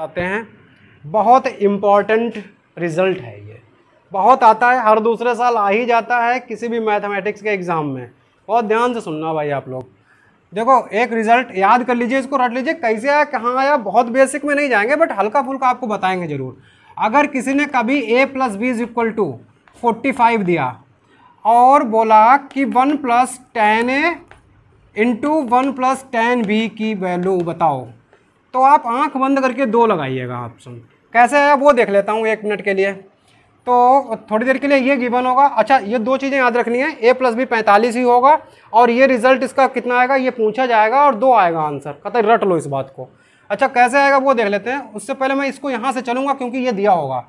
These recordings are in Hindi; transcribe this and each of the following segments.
आते हैं बहुत इम्पॉर्टेंट रिज़ल्ट है ये बहुत आता है हर दूसरे साल आ ही जाता है किसी भी मैथमेटिक्स के एग्ज़ाम में बहुत ध्यान से सुनना भाई आप लोग देखो एक रिज़ल्ट याद कर लीजिए इसको रट लीजिए कैसे आया कहाँ आया बहुत बेसिक में नहीं जाएंगे बट हल्का फुल्का आपको बताएंगे ज़रूर अगर किसी ने कभी a plus B is equal to forty five दिया और बोला कि वन प्लस टेन ए into one plus ten b की वैल्यू बताओ तो आप आंख बंद करके दो लगाइएगा ऑप्शन कैसे है वो देख लेता हूँ एक मिनट के लिए तो थोड़ी देर के लिए ये गिवन होगा अच्छा ये दो चीज़ें याद रखनी है ए प्लस बी पैंतालीस ही होगा और ये रिजल्ट इसका कितना आएगा ये पूछा जाएगा और दो आएगा आंसर कहते रट लो इस बात को अच्छा कैसे आएगा वो देख लेते हैं उससे पहले मैं इसको यहाँ से चलूँगा क्योंकि ये दिया होगा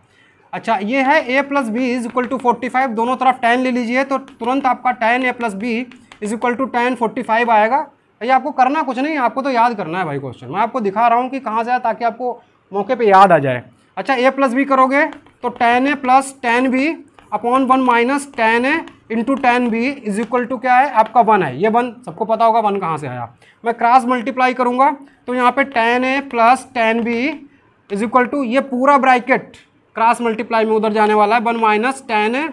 अच्छा ये है a plus B is equal to forty five दोनों तरफ टेन ले लीजिए तो तुरंत आपका ten A plus B is equal to ten forty five आएगा भाई आपको करना कुछ नहीं आपको तो याद करना है भाई क्वेश्चन मैं आपको दिखा रहा हूँ कि कहाँ से आया ताकि आपको मौके पर याद आ जाए अच्छा ए प्लस बी करोगे तो ten A plus ten B upon one minus ten A into ten B is equal to क्या है आपका वन है ये वन सबको पता होगा वन कहाँ से आया मैं क्रॉस मल्टीप्लाई करूँगा तो यहाँ पे ten A plus ten B is equal to ये पूरा ब्रैकेट क्रॉस मल्टीप्लाई में उधर जाने वाला है वन माइनस टेन ए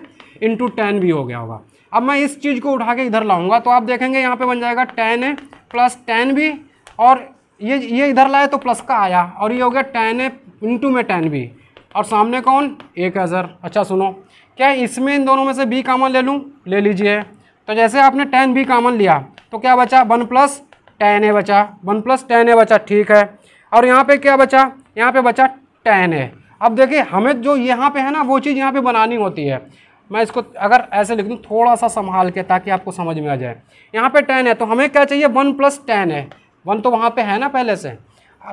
इंटू टेन बी हो गया होगा अब मैं इस चीज़ को उठा के इधर लाऊंगा तो आप देखेंगे यहाँ पे बन जाएगा टेन ए प्लस टेन भी और ये ये इधर लाए तो प्लस का आया और ये हो गया टेन ए इंटू में टेन भी और सामने कौन एक हज़ार अच्छा सुनो क्या इसमें इन दोनों में से बी कामन ले लूँ ले लीजिए तो जैसे आपने टेन बी कामन लिया तो क्या बचा वन प्लस टेन ए बचा वन प्लस टेन ए बचा ठीक है और यहाँ पे क्या बचा यहाँ पे बचा टेन ए अब देखिए हमें जो यहाँ पे है ना वो चीज़ यहाँ पे बनानी होती है मैं इसको अगर ऐसे लिख दूँ थोड़ा सा संभाल के ताकि आपको समझ में आ जाए यहाँ पे टेन है तो हमें क्या चाहिए वन प्लस टेन है वन तो वहाँ पे है ना पहले से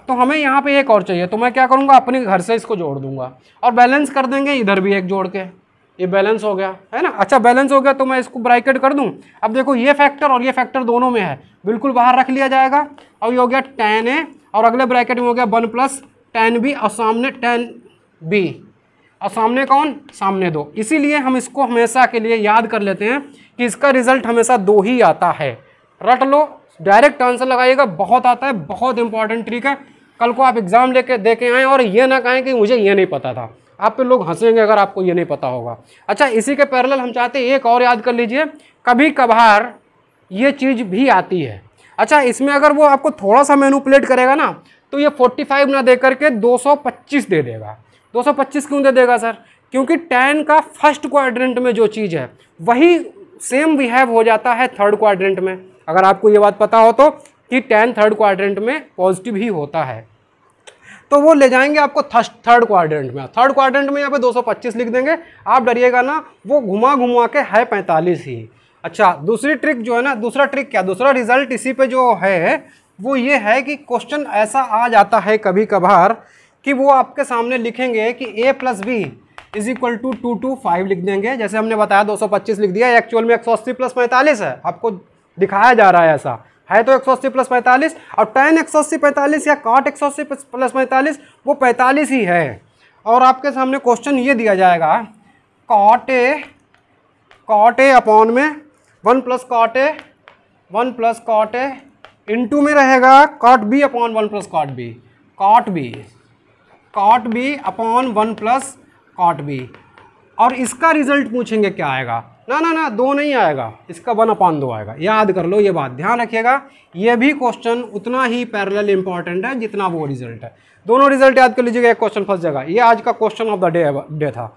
तो हमें यहाँ पे एक और चाहिए तो मैं क्या करूँगा अपने घर से इसको जोड़ दूंगा और बैलेंस कर देंगे इधर भी एक जोड़ के ये बैलेंस हो गया है ना अच्छा बैलेंस हो गया तो मैं इसको ब्राइकेट कर दूँ अब देखो ये फैक्टर और ये फैक्टर दोनों में है बिल्कुल बाहर रख लिया जाएगा और ये हो गया टेन है और अगले ब्रैकेट में हो गया वन प्लस टेन बी और सामने टेन बी और सामने कौन सामने दो इसीलिए हम इसको हमेशा के लिए याद कर लेते हैं कि इसका रिजल्ट हमेशा दो ही आता है रट लो डायरेक्ट आंसर लगाइएगा बहुत आता है बहुत इंपॉर्टेंट ट्रिक है कल को आप एग्ज़ाम लेके दे के आएँ और ये ना कहें कि मुझे ये नहीं पता था आप पे लोग हंसेंगे अगर आपको ये नहीं पता होगा अच्छा इसी के पैरेलल हम चाहते हैं एक और याद कर लीजिए कभी कभार ये चीज़ भी आती है अच्छा इसमें अगर वो आपको थोड़ा सा मैनुपलेट करेगा ना तो ये 45 ना दे करके 225 दे देगा 225 क्यों दे देगा सर क्योंकि टेन का फर्स्ट क्वाड्रेंट में जो चीज़ है वही सेम बिहेव हो जाता है थर्ड क्वाड्रेंट में अगर आपको ये बात पता हो तो कि टेन थर्ड क्वाड्रेंट में पॉजिटिव ही होता है तो वो ले जाएंगे आपको थर्ड क्वाड्रेंट में थर्ड क्वाड्रेंट में यहाँ पे 225 लिख देंगे आप डरिएगा ना वो घुमा घुमा के है 45 ही अच्छा दूसरी ट्रिक जो है ना दूसरा ट्रिक क्या दूसरा रिजल्ट इसी पे जो है वो ये है कि क्वेश्चन ऐसा आ जाता है कभी कभार कि वो आपके सामने लिखेंगे कि A plus B is equal to two two five लिख देंगे जैसे हमने बताया 225 लिख दिया एक्चुअल में 180 प्लस पैंतालीस है आपको दिखाया जा रहा है ऐसा है तो 180 प्लस पैंतालीस और टेन एक सौ अस्सी पैंतालीस या कॉट एक सौ अस्सी प्लस पैंतालीस वो पैंतालीस ही है और आपके सामने क्वेश्चन ये दिया जाएगा cot A cot A upon में one plus cot A one plus cot A into में रहेगा cot B upon one plus cot B cot B cot B upon one plus cot B और इसका रिजल्ट पूछेंगे क्या आएगा ना ना ना दो नहीं आएगा इसका वन अपॉन दो आएगा याद कर लो ये बात ध्यान रखिएगा ये भी क्वेश्चन उतना ही पैरेलल इंपॉर्टेंट है जितना वो रिजल्ट है दोनों रिजल्ट याद कर लीजिएगा एक क्वेश्चन फंस जाएगा ये आज का question of the day day था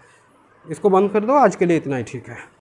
इसको बंद कर दो आज के लिए इतना ही ठीक है